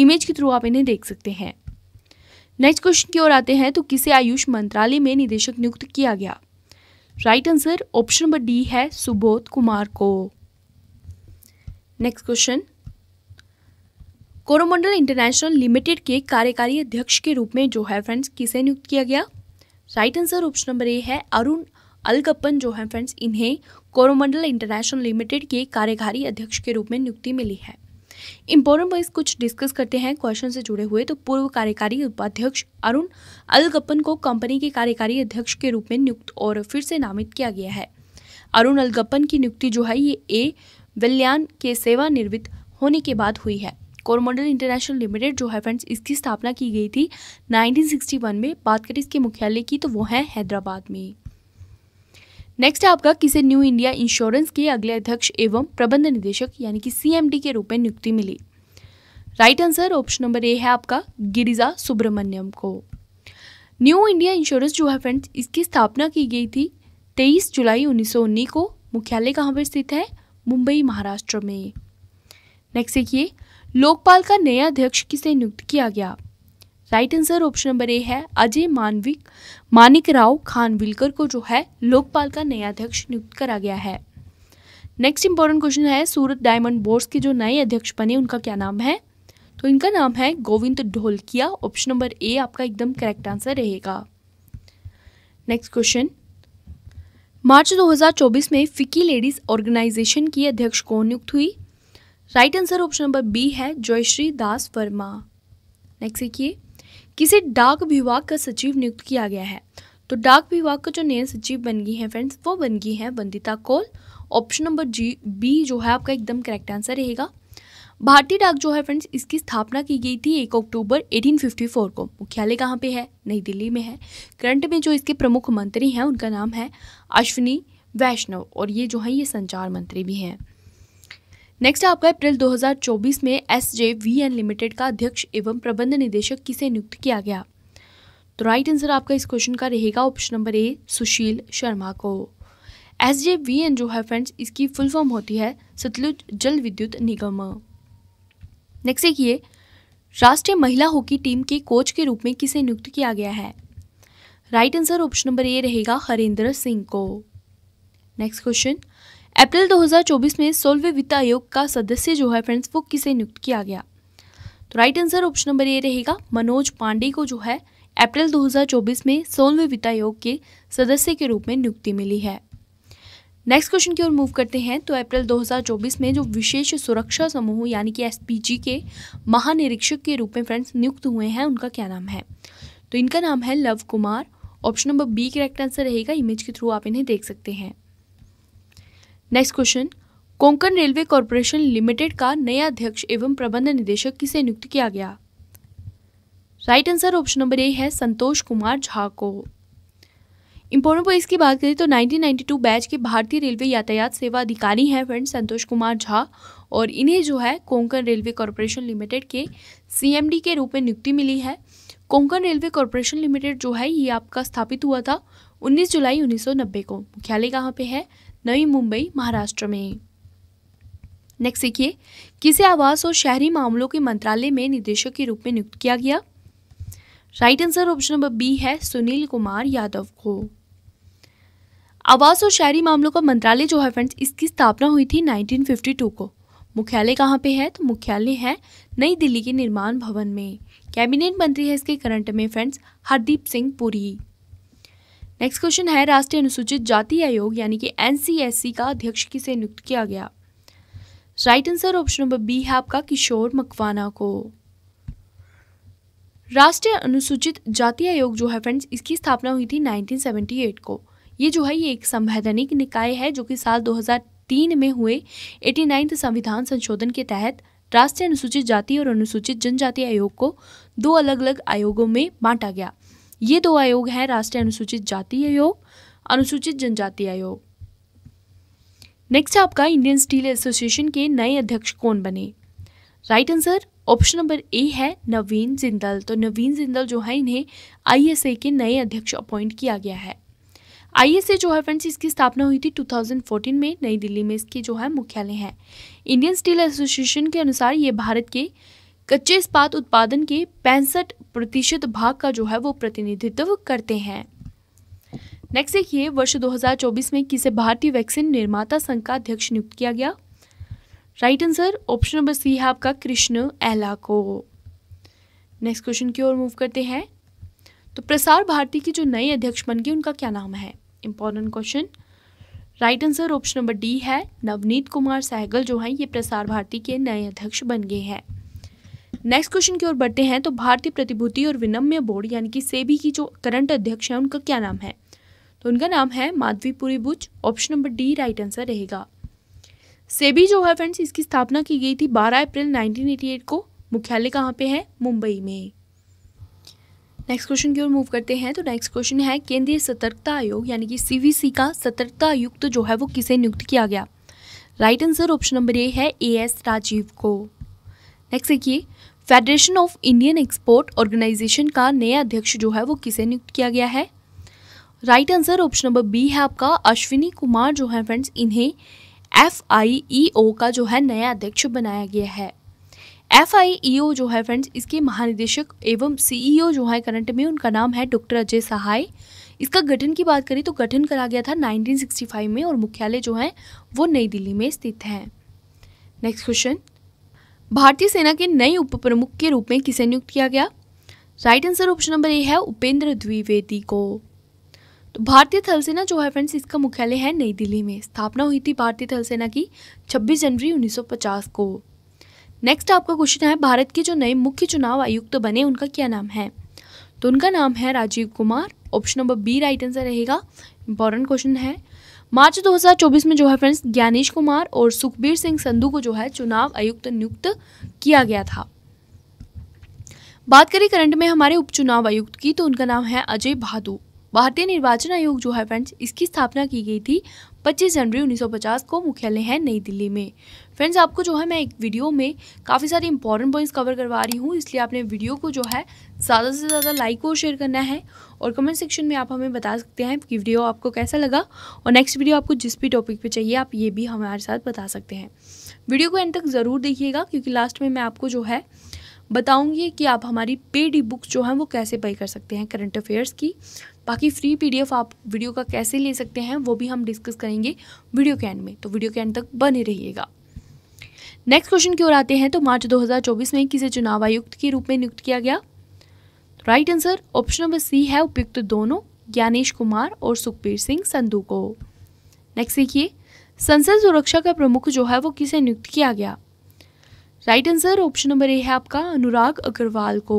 इमेज के थ्रू आप इन्हें देख सकते हैं नेक्स्ट क्वेश्चन की ओर आते हैं तो किसे आयुष मंत्रालय में निदेशक नियुक्त किया गया right answer option number D है सुबोध कुमार को next question Coromandel international limited के कार्यकारी अध्यक्ष के रूप में जो है फ्रेंड्स किसे नियुक्त किया गया right answer option number A है अरुण अलगप्पन जो है फ्रेंड्स इन्हें कोरोमंडल इंटरनेशनल लिमिटेड के कार्यकारी अध्यक्ष के रूप में नियुक्ति मिली है इम्पोर्टेंट वाइज कुछ डिस्कस करते हैं क्वेश्चन से जुड़े हुए तो पूर्व कार्यकारी उपाध्यक्ष अरुण अलगप्पन को कंपनी के कार्यकारी अध्यक्ष के रूप में नियुक्त और फिर से नामित किया गया है अरुण अलगप्पन की नियुक्ति जो है ये ए वल्यान के सेवानिवृत्त होने के बाद हुई है कोरमंडल इंटरनेशनल लिमिटेड जो है फ्रेंड्स इसकी स्थापना की गई थी 1961 में बात करें इसके मुख्यालय की तो वो है हैदराबाद में नेक्स्ट है आपका किसे न्यू इंडिया इंश्योरेंस के अगले अध्यक्ष एवं प्रबंध निदेशक यानी कि सीएमडी के रूप में नियुक्ति मिली right answer option number A है आपका गिरिजा सुब्रमण्यम को न्यू इंडिया इंश्योरेंस जो है फ्रेंड्स इसकी स्थापना की गई थी 23 जुलाई 1919 को मुख्यालय कहाँ पर स्थित है मुंबई महाराष्ट्र में नेक्स्ट देखिए लोकपाल का नया अध्यक्ष किसे नियुक्त किया गया right answer option number A है अजय मानविक मानिक राव खानविलकर को जो है लोकपाल का नया अध्यक्ष नियुक्त करा गया है नेक्स्ट इंपॉर्टेंट क्वेश्चन है सूरत डायमंड बोर्ड्स के जो नए अध्यक्ष बने उनका क्या नाम है तो इनका नाम है Govind Dholakia option number A आपका एकदम करेक्ट आंसर रहेगा नेक्स्ट क्वेश्चन मार्च 2024 में फिक्की लेडीज ऑर्गेनाइजेशन की अध्यक्ष कौन नियुक्त हुई right answer option number B है जयश्री दास वर्मा नेक्स्ट देखिए किसे डाक विभाग का सचिव नियुक्त किया गया है तो डाक विभाग का जो नया सचिव बन गई है फ्रेंड्स वो बन गई हैं Vandita Kaul option number G B जो है आपका एकदम करेक्ट आंसर रहेगा भारतीय डाक जो है फ्रेंड्स इसकी स्थापना की गई थी एक अक्टूबर 1854 को मुख्यालय कहाँ पे है नई दिल्ली में है करंट में जो इसके प्रमुख मंत्री हैं उनका नाम है अश्विनी वैष्णव और ये जो है ये संचार मंत्री भी हैं नेक्स्ट आपका अप्रैल 2024 में S J V N limited का अध्यक्ष एवं प्रबंध निदेशक किसे नियुक्त किया गया तो राइट आंसर आपका इस क्वेश्चन का रहेगा option number A Sushil Sharma को एस जे वी एन जो है फ्रेंड्स इसकी फुल फॉर्म होती है सतलुज जल विद्युत निगम नेक्स्ट देखिए राष्ट्रीय महिला हॉकी टीम के कोच के रूप में किसे नियुक्त किया गया है right answer option number A रहेगा हरेंद्र सिंह को नेक्स्ट क्वेश्चन अप्रैल 2024 में सोलवे वित्त आयोग का सदस्य जो है फ्रेंड्स वो किसे नियुक्त किया गया तो right answer option number A रहेगा मनोज पांडे को जो है अप्रैल 2024 में सोलवे वित्त आयोग के सदस्य के रूप में नियुक्ति मिली है नेक्स्ट क्वेश्चन की ओर मूव करते हैं तो अप्रैल 2024 में जो विशेष सुरक्षा समूह यानी कि एसपीजी के महानिरीक्षक के रूप में फ्रेंड्स नियुक्त हुए हैं उनका क्या नाम है तो इनका नाम है Lav Kumar option number B correct answer रहेगा इमेज के थ्रू आप इन्हें देख सकते हैं next question Konkan railway corporation limited का नया अध्यक्ष एवं प्रबंध निदेशक किसे नियुक्त किया गया right answer option number A है संतोष कुमार झा को इम्पोर्टेंट पॉइंट्स की बात करें तो 1992 बैच के भारतीय रेलवे यातायात सेवा अधिकारी हैं फ्रेंड संतोष कुमार झा और इन्हें जो है कोंकण रेलवे कॉरपोरेशन लिमिटेड के सीएमडी के रूप में नियुक्ति मिली है कोंकण रेलवे कॉरपोरेशन लिमिटेड जो है ये आपका स्थापित हुआ था 19 जुलाई 1990 को मुख्यालय कहाँ पे है नई मुंबई महाराष्ट्र में नेक्स्ट सीखिए किसे आवास और शहरी मामलों के मंत्रालय में निदेशक के रूप में नियुक्त किया गया right answer option number B है सुनील कुमार यादव को आवास और शहरी मामलों का मंत्रालय जो है फ्रेंड्स इसकी स्थापना हुई थी 1952 को मुख्यालय कहाँ पे है तो मुख्यालय है नई दिल्ली के निर्माण भवन में कैबिनेट मंत्री है इसके करंट में friends Hardeep Singh Puri next question है राष्ट्रीय अनुसूचित जाति आयोग यानी कि एनसीएससी का अध्यक्ष किसे नियुक्त किया गया right answer option number B है आपका किशोर मकवाना को राष्ट्रीय अनुसूचित जाति आयोग जो है फ्रेंड्स इसकी स्थापना हुई थी 1978 को ये जो है ये एक संवैधानिक निकाय है जो कि साल 2003 में हुए एटी संविधान संशोधन के तहत राष्ट्रीय अनुसूचित जाति और अनुसूचित जनजाति आयोग को दो अलग अलग आयोगों में बांटा गया ये दो आयोग हैं राष्ट्रीय अनुसूचित जाति आयोग अनुसूचित जनजाति आयोग नेक्स्ट आपका इंडियन स्टील एसोसिएशन के नए अध्यक्ष कौन बने right answer option number A है नवीन जिंदल तो नवीन जिंदल जो है इन्हें आई के नए अध्यक्ष अपॉइंट किया गया है आईएसए जो है फ्रेंड्स इसकी स्थापना हुई थी 2014 में नई दिल्ली में इसके जो है मुख्यालय हैं इंडियन स्टील एसोसिएशन के अनुसार ये भारत के कच्चे इस्पात उत्पादन के पैंसठ प्रतिशत भाग का जो है वो प्रतिनिधित्व करते हैं नेक्स्ट देखिए वर्ष 2024 में किसे भारतीय वैक्सीन निर्माता संघ का अध्यक्ष नियुक्त किया गया right answer option number C है आपका कृष्ण एला को नेक्स्ट क्वेश्चन की ओर मूव करते हैं तो प्रसार भारती के जो नए अध्यक्ष बन गए उनका क्या नाम है important question right answer option number D है नवनीत कुमार सहगल जो हैं ये प्रसार भारती के नए अध्यक्ष बन गए हैं नेक्स्ट क्वेश्चन की ओर बढ़ते हैं तो भारतीय प्रतिभूति और विनम्य बोर्ड यानी कि सेबी की जो करंट अध्यक्ष है उनका क्या नाम है तो उनका नाम है Madhabi Puri Buch option number D right answer रहेगा सेबी जो है फ्रेंड्स इसकी स्थापना की गई थी 12 अप्रैल 1988 को मुख्यालय कहाँ पे है मुंबई में नेक्स्ट क्वेश्चन की ओर मूव करते हैं तो नेक्स्ट क्वेश्चन है केंद्रीय सतर्कता आयोग यानी कि सीवीसी का सतर्कता आयुक्त जो है वो किसे नियुक्त किया गया right answer option number A है ए एस राजीव को नेक्स्ट देखिए federation of Indian export organisation का नया अध्यक्ष जो है वो किसे नियुक्त किया गया है right answer option number B है आपका अश्विनी कुमार जो है फ्रेंड्स इन्हें एफ आई ई ओ का जो है नया अध्यक्ष बनाया गया है एफ आई ई ओ जो है फ्रेंड्स इसके महानिदेशक एवं सी ई ओ जो है करंट में उनका नाम है डॉक्टर अजय सहाय इसका गठन की बात करें तो गठन करा गया था 1965 में और मुख्यालय जो है वो नई दिल्ली में स्थित है नेक्स्ट क्वेश्चन भारतीय सेना के नए उप प्रमुख के रूप में किसे नियुक्त किया गया right answer option number A है उपेंद्र द्विवेदी को तो भारतीय थल सेना जो है फ्रेंड्स इसका मुख्यालय है नई दिल्ली में स्थापना हुई थी भारतीय थल सेना की 26 जनवरी 1950 को नेक्स्ट आपका क्वेश्चन है भारत के जो नए मुख्य चुनाव आयुक्त बने उनका क्या नाम है तो उनका नाम है Rajiv Kumar option number B right answer रहेगा इंपॉर्टेंट क्वेश्चन है मार्च 2024 में जो है फ्रेंड्स ज्ञानेश कुमार और सुखबीर सिंह संधू को जो है चुनाव आयुक्त नियुक्त किया गया था बात करें करंट में हमारे उपचुनाव आयुक्त की तो उनका नाम है अजय भादु भारतीय निर्वाचन आयोग जो है फ्रेंड्स इसकी स्थापना की गई थी 25 जनवरी 1950 को मुख्यालय है नई दिल्ली में फ्रेंड्स आपको जो है मैं एक वीडियो में काफ़ी सारे इंपॉर्टेंट पॉइंट्स कवर करवा रही हूँ इसलिए आपने वीडियो को जो है ज़्यादा से ज़्यादा लाइक और शेयर करना है और कमेंट सेक्शन में आप हमें बता सकते हैं कि वीडियो आपको कैसा लगा और नेक्स्ट वीडियो आपको जिस भी टॉपिक पे चाहिए आप ये भी हमारे साथ बता सकते हैं वीडियो को एंड तक ज़रूर देखिएगा क्योंकि लास्ट में मैं आपको जो है बताऊँगी कि आप हमारी पेड ई बुक जो हैं वो कैसे बाई कर सकते हैं करंट अफेयर्स की बाकी फ्री पी आप वीडियो का कैसे ले सकते हैं वो भी हम डिस्कस करेंगे वीडियो के एंड में तो वीडियो के एंड तक बने रहिएगा नेक्स्ट क्वेश्चन की ओर आते हैं तो मार्च 2024 में किसे चुनाव आयुक्त के रूप में नियुक्त किया गया right answer option number C है उपयुक्त दोनों ज्ञानेश कुमार और सुखबीर सिंह संधू को नेक्स्ट देखिए संसद सुरक्षा का प्रमुख जो है वो किसे नियुक्त किया गया right answer option number A है आपका अनुराग अग्रवाल को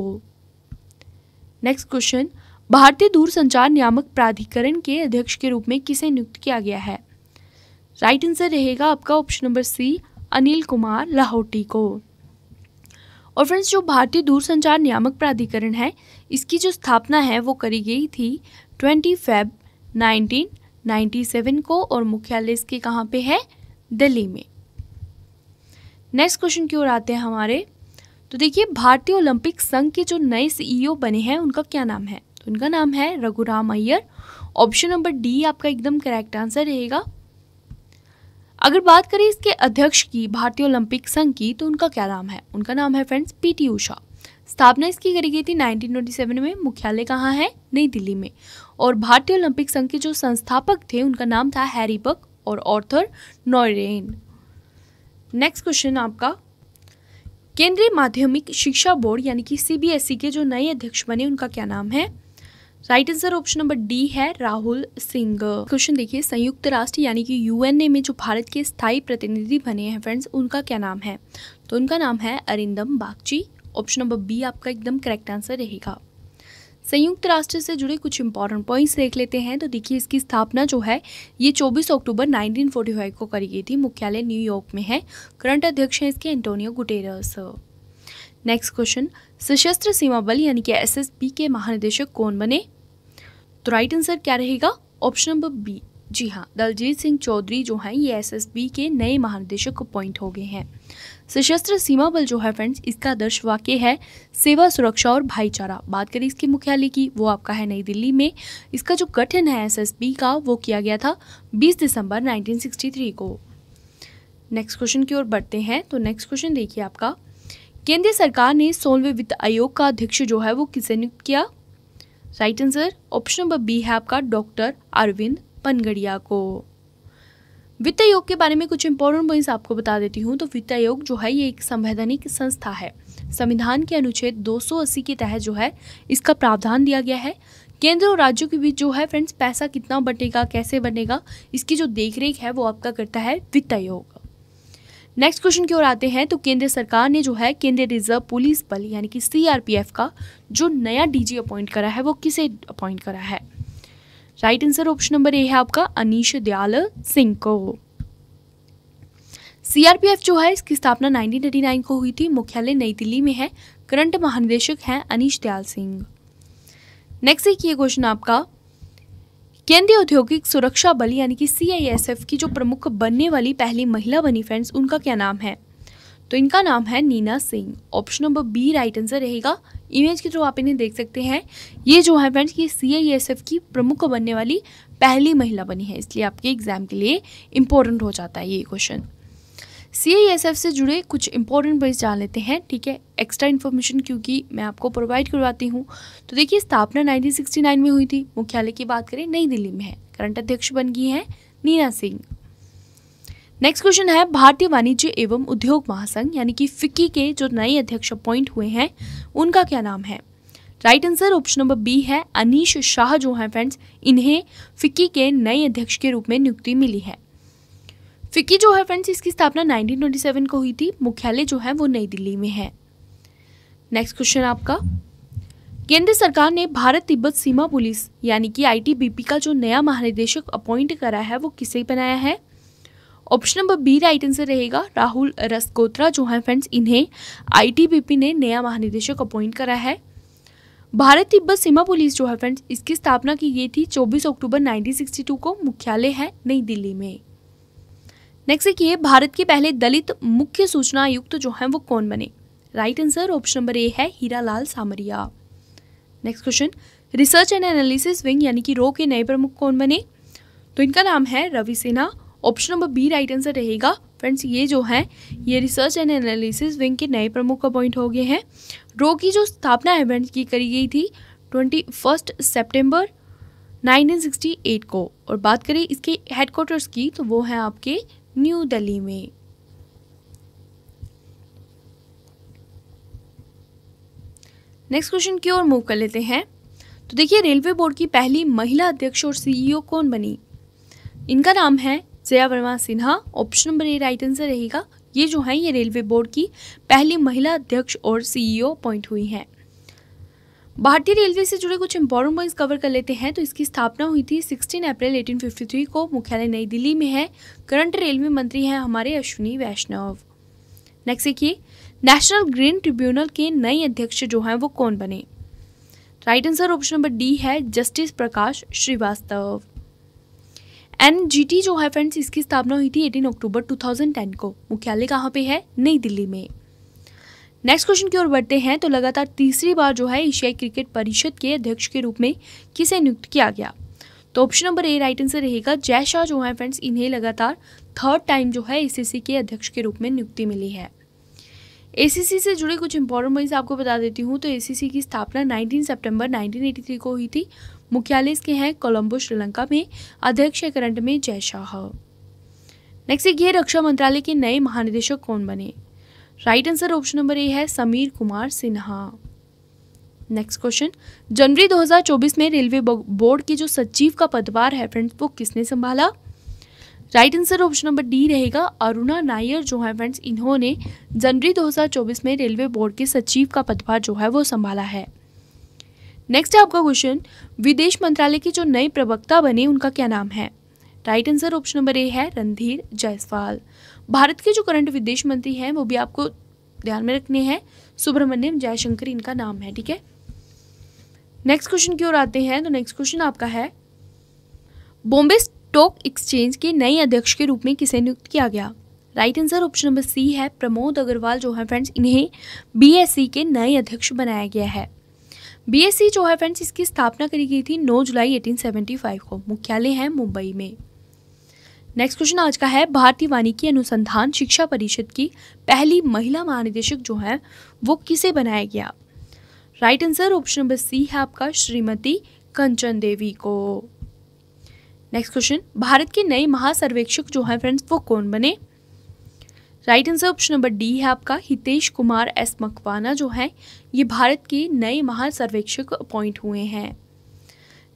नेक्स्ट क्वेश्चन भारतीय दूरसंचार नियामक प्राधिकरण के अध्यक्ष के रूप में किसे नियुक्त किया गया है राइट आंसर रहेगा आपका option number C Anil Kumar Lahoti को और फ्रेंड्स जो भारतीय दूरसंचार नियामक प्राधिकरण है इसकी जो स्थापना है वो करी गई थी ट्वेंटी फेब 1997 को और मुख्यालय इसके कहाँ पे है दिल्ली में नेक्स्ट क्वेश्चन की ओर आते हैं हमारे तो देखिए भारतीय ओलंपिक संघ के जो नए सीईओ e बने हैं उनका क्या नाम है तो उनका नाम है Raghuram Iyer option number D आपका एकदम करेक्ट आंसर रहेगा अगर बात करें इसके अध्यक्ष की भारतीय ओलंपिक संघ की तो उनका क्या नाम है उनका नाम है फ्रेंड्स पीटी उषा स्थापना इसकी करी गई थी 1927 में मुख्यालय कहाँ है नई दिल्ली में और भारतीय ओलंपिक संघ के जो संस्थापक थे उनका नाम था हैरी बक और ऑर्थर नॉयरेन नेक्स्ट क्वेश्चन आपका केंद्रीय माध्यमिक शिक्षा बोर्ड यानी कि सीबीएसई e के जो नए अध्यक्ष बने उनका क्या नाम है right answer option number D है राहुल सिंह क्वेश्चन देखिए संयुक्त राष्ट्र यानी कि यूएनए में जो भारत के स्थायी प्रतिनिधि बने हैं फ्रेंड्स उनका क्या नाम है तो उनका नाम है Arindam Bagchi option number B आपका एकदम करेक्ट आंसर रहेगा संयुक्त राष्ट्र से जुड़े कुछ इंपॉर्टेंट पॉइंट्स देख लेते हैं तो देखिए इसकी स्थापना जो है ये 24 अक्टूबर 1945 को करी गई थी मुख्यालय न्यूयॉर्क में है करंट अध्यक्ष हैं इसके एंटोनियो गुटेरस नेक्स्ट क्वेश्चन सशस्त्र सीमा बल यानी कि एसएसबी के महानिदेशक कौन बने तो राइट आंसर क्या रहेगा ऑप्शन नंबर बी जी हाँ दलजीत सिंह चौधरी जो हैं ये एसएसबी के नए महानिदेशक अपॉइंट हो गए हैं सशस्त्र सीमा बल जो है फ्रेंड्स इसका दर्श वाक्य है सेवा सुरक्षा और भाईचारा बात करें इसके मुख्यालय की वो आपका है नई दिल्ली में इसका जो गठन है एसएसबी का वो किया गया था 20 दिसंबर 1963 को नेक्स्ट क्वेश्चन की ओर बढ़ते हैं तो नेक्स्ट क्वेश्चन देखिए आपका केंद्रीय सरकार ने सोलवे वित्त आयोग का अध्यक्ष जो है वो किसे नियुक्त किया right answer option number B है आपका डॉक्टर अरविंद पनगड़िया को वित्त आयोग के बारे में कुछ इंपॉर्टेंट पॉइंट्स आपको बता देती हूँ तो वित्त आयोग जो है ये एक संवैधानिक संस्था है संविधान के अनुच्छेद 280 के तहत जो है इसका प्रावधान दिया गया है केंद्र और राज्यों के बीच जो है फ्रेंड्स पैसा कितना बटेगा कैसे बनेगा इसकी जो देखरेख है वो आपका करता है वित्त आयोग नेक्स्ट क्वेश्चन की ओर आते हैं तो केंद्र सरकार ने जो है केंद्रीय रिजर्व पुलिस बल यानी कि सीआरपीएफ का जो नया डीजी अपॉइंट करा है वो किसे अपॉइंट करा है right answer option number A है आपका अनिश दयाल सिंह को सीआरपीएफ जो है इसकी स्थापना 1989 को हुई थी मुख्यालय नई दिल्ली में है करंट महानिदेशक हैं अनिश दयाल सिंह नेक्स्ट एक ये क्वेश्चन आपका केंद्रीय औद्योगिक सुरक्षा बल यानी कि सीआईएसएफ की जो प्रमुख बनने वाली पहली महिला बनी फ्रेंड्स उनका क्या नाम है तो इनका नाम है Neena Singh option number B right answer रहेगा इमेज के थ्रू आप इन्हें देख सकते हैं ये जो है फ्रेंड्स ये सीआईएसएफ की प्रमुख बनने वाली पहली महिला बनी है इसलिए आपके एग्जाम के लिए इम्पोर्टेंट हो जाता है ये क्वेश्चन सी से जुड़े कुछ इंपॉर्टेंट पॉइंट्स जान लेते हैं ठीक है एक्स्ट्रा इन्फॉर्मेशन क्योंकि मैं आपको प्रोवाइड करवाती हूँ तो देखिए स्थापना 1969 में हुई थी मुख्यालय की बात करें नई दिल्ली में है करंट अध्यक्ष बन गई हैं नीना सिंह नेक्स्ट क्वेश्चन है भारतीय वाणिज्य एवं उद्योग महासंघ यानी कि फिक्की के जो नए अध्यक्ष अपॉइंट हुए हैं उनका क्या नाम है right answer option number B है अनिश शाह जो हैं फ्रेंड्स इन्हें फिक्की के नए अध्यक्ष के रूप में नियुक्ति मिली है फिक्की जो है फ्रेंड्स इसकी स्थापना 1927 को हुई थी मुख्यालय जो है वो नई दिल्ली में है नेक्स्ट क्वेश्चन आपका केंद्र सरकार ने भारत तिब्बत सीमा पुलिस यानी कि आईटीबीपी का जो नया महानिदेशक अपॉइंट करा है वो किसे बनाया है option number B right answer रहेगा राहुल रसगोत्रा जो है फ्रेंड्स इन्हें आईटीबीपी ने नया महानिदेशक अपॉइंट करा है भारत तिब्बत सीमा पुलिस जो है फ्रेंड्स इसकी स्थापना की गई थी 24 अक्टूबर 1962 को मुख्यालय है नई दिल्ली में नेक्स्ट देखिए भारत के पहले दलित मुख्य सूचना आयुक्त जो है वो कौन बने right answer option number A है Hira Lal Samariya next question research and analysis wing यानी कि रो के नए प्रमुख कौन बने तो इनका नाम है Ravi Sinha option number B right answer रहेगा फ्रेंड्स ये जो है ये रिसर्च एंड एनालिसिस विंग के नए प्रमुख अपॉइंट हो गए हैं रो की जो स्थापना इवेंट की करी गई थी ट्वेंटी फर्स्ट सेप्टेम्बर एट को और बात करें इसके हेडक्वार्टर्स की तो वो है आपके न्यू दिल्ली में नेक्स्ट क्वेश्चन की ओर मूव कर लेते हैं तो देखिए रेलवे बोर्ड की पहली महिला अध्यक्ष और सीईओ e कौन बनी इनका नाम है Jaya Verma Sinha option number A right answer रहेगा ये जो है ये रेलवे बोर्ड की पहली महिला अध्यक्ष और सीईओ अपॉइंट e हुई हैं भारतीय रेलवे से जुड़े कुछ इंपॉर्टेंट पॉइंट्स कवर कर लेते हैं तो इसकी स्थापना हुई थी 16 अप्रैल 1853 को मुख्यालय नई दिल्ली में है करंट रेलवे मंत्री हैं हमारे अश्विनी वैष्णव नेक्स्ट देखिए नेशनल ग्रीन ट्रिब्यूनल के नए अध्यक्ष जो हैं वो कौन बने right answer option number D है जस्टिस प्रकाश श्रीवास्तव एन जो है फ्रेंड्स इसकी स्थापना हुई थी 18 अक्टूबर 2010 को मुख्यालय कहाँ पे है नई दिल्ली में नेक्स्ट क्वेश्चन की ओर बढ़ते हैं तो लगातार तीसरी बार जो है एशियाई क्रिकेट परिषद के अध्यक्ष के रूप में किसे नियुक्त किया गया तो option number A right answer रहेगा जय शाह जो है फ्रेंड्स इन्हें लगातार थर्ड टाइम जो है एसीसी के अध्यक्ष के रूप में नियुक्ति मिली है एसीसी से जुड़े कुछ इंपॉर्टेंट पॉइंट्स आपको बता देती हूँ तो ए की स्थापना 19 सितंबर 1983 को हुई थी मुख्यालय इसके हैं कोलंबो श्रीलंका में अध्यक्ष करंट में जय शाह नेक्स्ट ये रक्षा मंत्रालय के नए महानिदेशक कौन बने right answer option number A है समीर कुमार सिन्हा नेक्स्ट क्वेश्चन जनवरी 2024 में रेलवे बोर्ड के जो सचिव का पदभार है फ्रेंड्स वो किसने संभाला right answer option number D रहेगा अरुणा नायर जो है फ्रेंड्स इन्होंने जनवरी 2024 में रेलवे बोर्ड के सचिव का पदभार जो है वो संभाला है नेक्स्ट है आपका क्वेश्चन विदेश मंत्रालय के जो नए प्रवक्ता बने उनका क्या नाम है right answer option number A है रणधीर जायसवाल भारत के जो करंट विदेश मंत्री हैं वो भी आपको ध्यान में रखने हैं सुब्रमण्यम जयशंकर इनका नाम है ठीक है नेक्स्ट क्वेश्चन की ओर आते हैं तो नेक्स्ट क्वेश्चन आपका है बॉम्बे स्टॉक एक्सचेंज के नए अध्यक्ष के रूप में किसे नियुक्त किया गया right answer option number C है प्रमोद अग्रवाल जो है फ्रेंड्स इन्हें बीएससी e के नए अध्यक्ष बनाया गया है बीएससी e जो है फ्रेंड्स इसकी स्थापना करी गई थी 9 जुलाई 1875 को मुख्यालय है मुंबई में नेक्स्ट क्वेश्चन आज का है भारतीय वानिकी अनुसंधान शिक्षा परिषद की पहली महिला महानिदेशक जो है वो किसे बनाया गया right answer option number C है आपका श्रीमती कंचन देवी को नेक्स्ट क्वेश्चन भारत के नए महासर्वेक्षक जो हैं फ्रेंड्स वो कौन बने right answer option number D है आपका हितेश कुमार एस मकवाना जो हैं ये भारत के नए महासर्वेक्षक अपॉइंट हुए हैं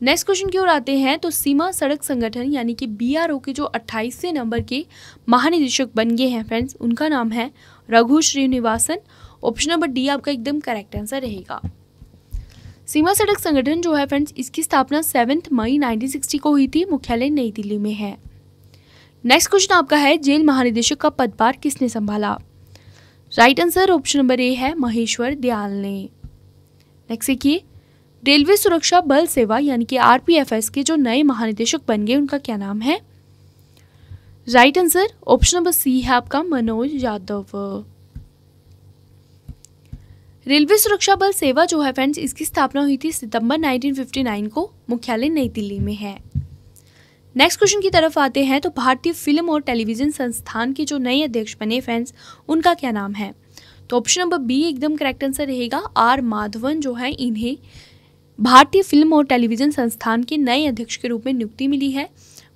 नेक्स्ट क्वेश्चन की ओर आते हैं तो सीमा सड़क संगठन यानी कि बीआरओ के जो अट्ठाईसवें नंबर के महानिदेशक बन गए हैं फ्रेंड्स उनका नाम है Raghu Srinivasan option number D आपका एकदम करेक्ट आंसर रहेगा सीमा सड़क संगठन जो है फ्रेंड्स इसकी स्थापना सेवेंथ मई 1960 को हुई थी मुख्यालय नई दिल्ली में है नेक्स्ट क्वेश्चन आपका है जेल महानिदेशक का पदभार किसने संभाला right answer option number A है महेश्वर दयाल ने नेक्स्ट देखिए रेलवे सुरक्षा बल सेवा यानी कि आरपीएफएस के जो नए महानिदेशक बन गए उनका क्या नाम है right answer option number C है आपका मनोज यादव रेलवे सुरक्षा बल सेवा जो है फ्रेंड्स इसकी स्थापना हुई थी सितंबर 1959 को मुख्यालय नई दिल्ली में है नेक्स्ट क्वेश्चन की तरफ आते हैं तो भारतीय फिल्म और टेलीविजन संस्थान के जो नए अध्यक्ष बने फ्रेंड्स उनका क्या नाम है तो ऑप्शन नंबर बी एकदम करेक्ट आंसर रहेगा आर माधवन जो है इन्हें भारतीय फिल्म और टेलीविज़न संस्थान के नए अध्यक्ष के रूप में नियुक्ति मिली है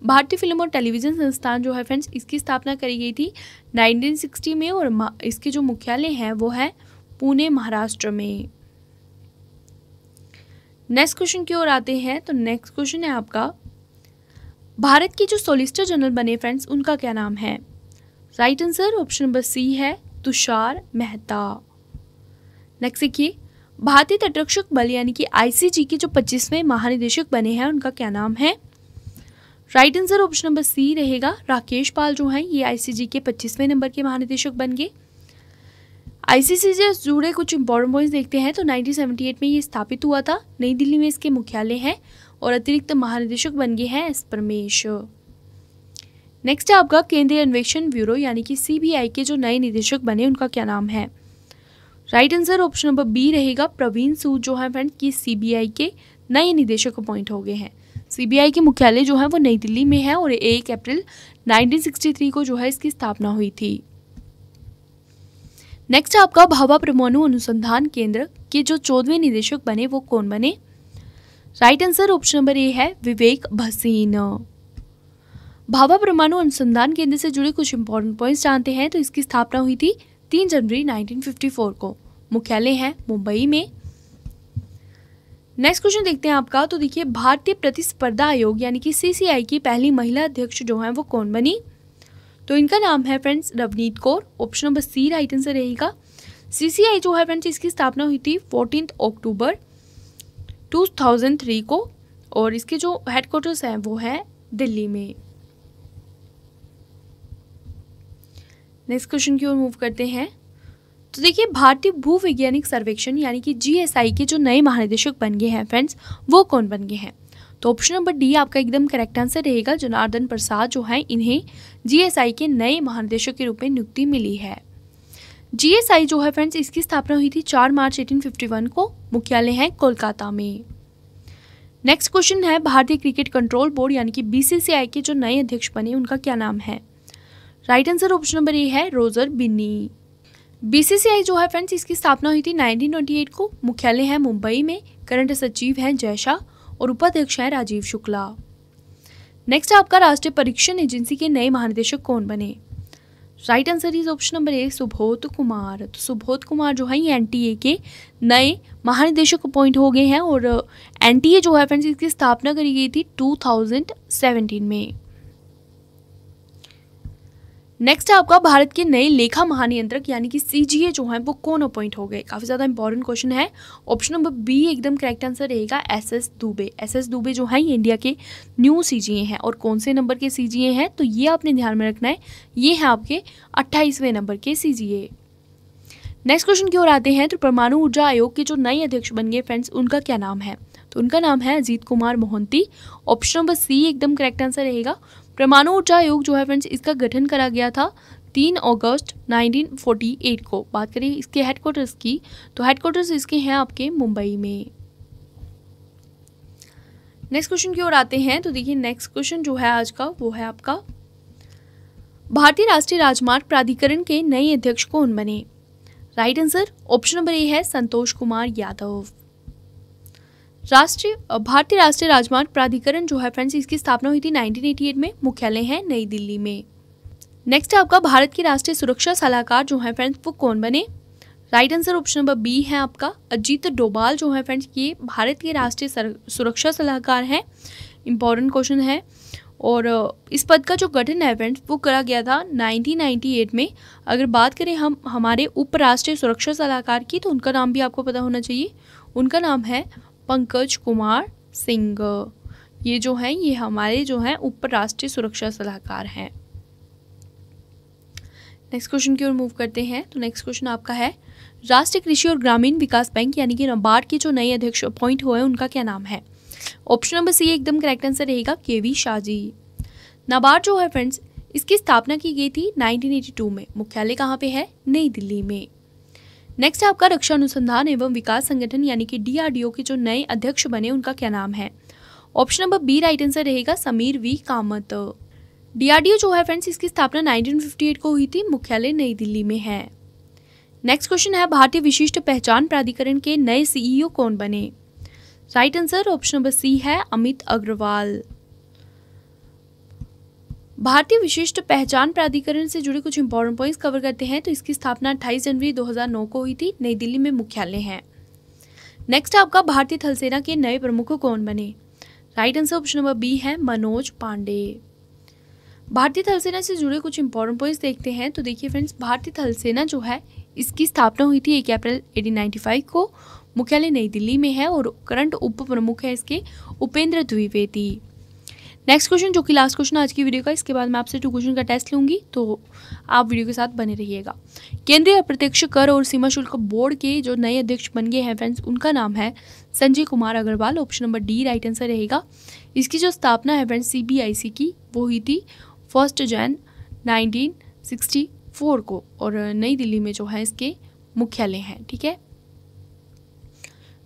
भारतीय फिल्म और टेलीविज़न संस्थान जो है फ्रेंड्स इसकी स्थापना करी गई थी 1960 में और इसके जो मुख्यालय हैं वो है पुणे महाराष्ट्र में नेक्स्ट क्वेश्चन की ओर आते हैं तो नेक्स्ट क्वेश्चन है आपका भारत के जो सोलिसिटर जनरल बने फ्रेंड्स उनका क्या नाम है right answer option number C है तुषार मेहता नेक्स्ट देखिए भारतीय तटरक्षक बल यानी कि आईसीजी के जो 25वें महानिदेशक बने हैं उनका क्या नाम है right answer option number C रहेगा राकेश पाल जो हैं ये आईसीजी के 25वें नंबर के महानिदेशक बन गए आईसीसी से जुड़े कुछ इंपॉर्टेंट पॉइंट्स देखते हैं तो 1978 में ये स्थापित हुआ था नई दिल्ली में इसके मुख्यालय हैं और अतिरिक्त महानिदेशक बन गए हैं एस परमेश नेक्स्ट है आपका केंद्रीय अन्वेषण ब्यूरो यानी कि सीबीआई के जो नए निदेशक बने उनका क्या नाम है right answer option number B रहेगा प्रवीण सूद जो है फ्रेंड की सीबीआई के नए निदेशक अपॉइंट हो गए हैं सीबीआई के मुख्यालय जो है वो नई दिल्ली में है और एक अप्रैल 1963 को जो है इसकी स्थापना हुई थी नेक्स्ट आपका भाभा परमाणु अनुसंधान केंद्र के जो चौदवे निदेशक बने वो कौन बने right answer option number A है विवेक भसीन भाभा परमाणु अनुसंधान केंद्र से जुड़े कुछ इंपॉर्टेंट पॉइंट्स जानते हैं तो इसकी स्थापना हुई थी तीन जनवरी 1954 को मुख्यालय है मुंबई में नेक्स्ट क्वेश्चन देखते हैं आपका तो देखिए भारतीय प्रतिस्पर्धा आयोग यानी कि सीसीआई की पहली महिला अध्यक्ष जो है वो कौन बनी तो इनका नाम है friends Ravneet Kaur option number C right answer रहेगा सीसीआई जो है फ्रेंड्स इसकी स्थापना हुई थी फोर्टीन अक्टूबर 2003 को और इसके जो हेडक्वार्टर्स हैं वो है दिल्ली में नेक्स्ट क्वेश्चन की ओर मूव करते हैं तो देखिए भारतीय वैज्ञानिक सर्वेक्षण यानी कि जीएसआई के जो नए महानिदेशक बन गए हैं फ्रेंड्स वो कौन बन गए हैं तो ऑप्शन नंबर डी आपका एकदम करेक्ट आंसर रहेगा जनार्दन प्रसाद जो हैं इन्हें जीएसआई के नए महानिदेशक के रूप में नियुक्ति मिली है जीएसआई जो है फ्रेंड्स इसकी स्थापना हुई थी चार मार्च एटीन को मुख्यालय है कोलकाता में नेक्स्ट क्वेश्चन है भारतीय क्रिकेट कंट्रोल बोर्ड यानी कि बीसीसीआई के जो नए अध्यक्ष बने उनका क्या नाम है right answer option number A है रोजर बिन्नी बीसीसीआई जो है फ्रेंड्स इसकी स्थापना हुई थी 1928 को मुख्यालय है मुंबई में करंट सचिव हैं शाह और उपाध्यक्ष हैं राजीव शुक्ला नेक्स्ट आपका राष्ट्रीय परीक्षण एजेंसी के नए महानिदेशक कौन बने right answer is option number A Subodh Kumar तो सुबोध कुमार जो है टी ए के नए महानिदेशक अपॉइंट हो गए हैं और ए uh, जो है फ्रेंड्स इसकी स्थापना करी गई थी टू में नेक्स्ट है आपका भारत के नए लेखा महानियंत्रक यानी कि सी जो है वो कौन अपॉइंट हो गए काफ़ी ज़्यादा इंपॉर्टेंट क्वेश्चन है ऑप्शन नंबर बी एकदम करेक्ट आंसर रहेगा S S Dubey S S Dubey जो है इंडिया के न्यू सी हैं और कौन से नंबर के सी हैं तो ये आपने ध्यान में रखना है ये है आपके अट्ठाईसवें नंबर के सी नेक्स्ट क्वेश्चन की ओर आते हैं तो परमाणु ऊर्जा आयोग के जो नए अध्यक्ष बन गए फ्रेंड्स उनका क्या नाम है तो उनका नाम है Ajit Kumar Mohanty option number C एकदम करेक्ट आंसर रहेगा परमाणु ऊर्जा आयोग जो है फ्रेंड्स इसका गठन करा गया था तीन अगस्त 1948 को बात करें इसके हेडक्वार्टर्स की तो हेडक्वार्टर्स इसके हैं आपके मुंबई में नेक्स्ट क्वेश्चन की ओर आते हैं तो देखिए नेक्स्ट क्वेश्चन जो है आज का वो है आपका भारतीय राष्ट्रीय राजमार्ग प्राधिकरण के नए अध्यक्ष कौन बने right answer option number A है संतोष कुमार यादव राष्ट्रीय भारतीय राष्ट्रीय राजमार्ग प्राधिकरण जो है फ्रेंड्स इसकी स्थापना हुई थी 1988 में मुख्यालय है नई दिल्ली में नेक्स्ट है आपका भारत के राष्ट्रीय सुरक्षा सलाहकार जो है फ्रेंड्स वो कौन बने right answer option number B है आपका अजीत डोभाल जो है फ्रेंड्स ये भारत के राष्ट्रीय सुरक्षा सलाहकार हैं इम्पोर्टेंट क्वेश्चन है और इस पद का जो गठन है फ्रेंड्स वो करा गया था 1998 में अगर बात करें हम हमारे उपराष्ट्रीय सुरक्षा सलाहकार की तो उनका नाम भी आपको पता होना चाहिए उनका नाम है पंकज कुमार सिंह ये जो हैं ये हमारे जो हैं उप राष्ट्रीय सुरक्षा सलाहकार हैं नेक्स्ट क्वेश्चन की ओर मूव करते हैं तो नेक्स्ट क्वेश्चन आपका है राष्ट्रीय कृषि और ग्रामीण विकास बैंक यानी कि नबार्ड के जो नए अध्यक्ष अपॉइंट हुए हैं उनका क्या नाम है ऑप्शन नंबर सी एकदम करेक्ट आंसर रहेगा के वी शाहजी नबार्ड जो है फ्रेंड्स इसकी स्थापना की गई थी 1982 में मुख्यालय कहाँ पे है नई दिल्ली में नेक्स्ट है आपका रक्षा अनुसंधान एवं विकास संगठन यानी कि डीआरडीओ के जो नए अध्यक्ष बने उनका क्या नाम है option number B right answer रहेगा समीर वी कामत डीआरडीओ जो है फ्रेंड्स इसकी स्थापना 1958 को हुई थी मुख्यालय नई दिल्ली में है नेक्स्ट क्वेश्चन है भारतीय विशिष्ट पहचान प्राधिकरण के नए सीईओ e कौन बने right answer option number C है अमित अग्रवाल भारतीय विशिष्ट पहचान प्राधिकरण से जुड़े कुछ इंपॉर्टेंट पॉइंट्स कवर करते हैं तो इसकी स्थापना 28 जनवरी 2009 को हुई थी नई दिल्ली में मुख्यालय है नेक्स्ट आपका भारतीय थल सेना के नए प्रमुख कौन बने right answer option number B है मनोज पांडे भारतीय थल सेना से जुड़े कुछ इंपॉर्टेंट पॉइंट्स देखते हैं तो देखिए फ्रेंड्स भारतीय थल सेना जो है इसकी स्थापना हुई थी एक अप्रैल एटीन को मुख्यालय नई दिल्ली में है और करंट उप प्रमुख है इसके उपेंद्र द्विवेदी नेक्स्ट क्वेश्चन जो कि लास्ट क्वेश्चन आज की वीडियो का इसके बाद मैं आपसे टू क्वेश्चन का टेस्ट लूंगी तो आप वीडियो के साथ बने रहिएगा केंद्रीय अप्रत्यक्ष कर और सीमा शुल्क बोर्ड के जो नए अध्यक्ष बन गए हैं फ्रेंड्स उनका नाम है Sanjay Kumar Agarwal option number D right answer रहेगा इसकी जो स्थापना है फ्रेंड्स सी की वो हुई थी फर्स्ट जैन नाइनटीन को और नई दिल्ली में जो है इसके मुख्यालय हैं ठीक है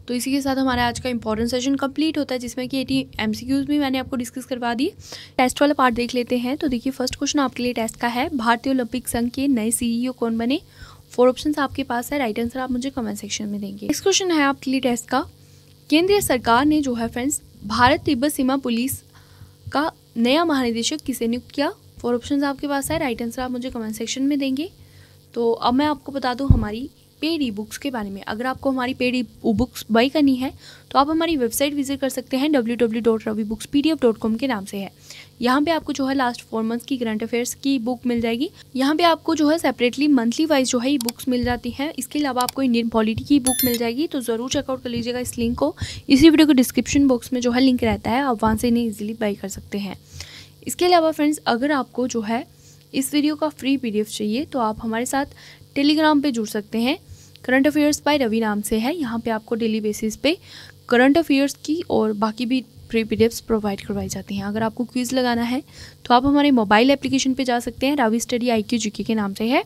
तो इसी के साथ हमारा आज का इंपॉर्टेंट सेशन कंप्लीट होता है जिसमें कि एटी एम भी मैंने आपको डिस्कस करवा दी टेस्ट वाला पार्ट देख लेते हैं तो देखिए फर्स्ट क्वेश्चन आपके लिए टेस्ट का है भारतीय ओलंपिक संघ के नए सीईओ e कौन बने फोर ऑप्शन आपके पास है राइट आंसर आप मुझे कमेंट सेक्शन में देंगे नेक्स्ट क्वेश्चन है आपके लिए टेस्ट का केंद्रीय सरकार ने जो है फ्रेंड्स भारत तिब्बत सीमा पुलिस का नया महानिदेशक किसे नियुक्त किया फोर ऑप्शन आपके पास है राइट आंसर आप मुझे कमेंट सेक्शन में देंगे तो अब मैं आपको बता दूँ हमारी पेड ई बुक्स के बारे में अगर आपको हमारी पेड ई बुक्स बाई करनी है तो आप हमारी वेबसाइट विजिट कर सकते हैं W W dot Ravi books P D F dot com के नाम से है यहाँ पे आपको जो है लास्ट फोर मंथ्स की करंट अफेयर्स की बुक मिल जाएगी यहाँ पे आपको जो है सेपरेटली मंथली वाइज जो है ई बुक्स मिल जाती हैं इसके अलावा आपको इंडियन पॉलिटी की बुक मिल जाएगी तो ज़रूर चेकआउट कर लीजिएगा इस लिंक को इसी वीडियो को डिस्क्रिप्शन बॉक्स में जो है लिंक रहता है आप वहाँ से इन्हें ईजिली बाई कर सकते हैं इसके अलावा फ्रेंड्स अगर आपको जो है इस वीडियो का फ्री पीडीएफ चाहिए तो आप हमारे साथ टेलीग्राम पे जुड़ सकते हैं करंट अफेयर्स बाय रवि नाम से है यहाँ पे आपको डेली बेसिस पे करंट अफेयर्स की और बाकी भी फ्री पी प्रोवाइड करवाई जाती हैं अगर आपको क्विज़ लगाना है तो आप हमारे मोबाइल एप्लीकेशन पे जा सकते हैं Ravi study I Q GK के नाम से है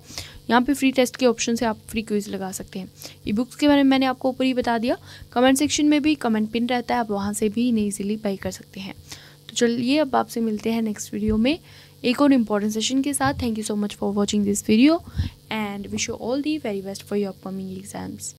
यहाँ पे फ्री टेस्ट के ऑप्शन से आप फ्री क्विज़ लगा सकते हैं ई बुक्स के बारे में मैंने आपको ऊपर ही बता दिया कमेंट सेक्शन में भी कमेंट पिन रहता है आप वहाँ से भी इन्हें ईजिली बाई कर सकते हैं तो चलिए अब आपसे मिलते हैं नेक्स्ट वीडियो में एक और इम्पॉर्टेंट सेशन के साथ thank you so much for watching this video and wish you all the very best for your upcoming exams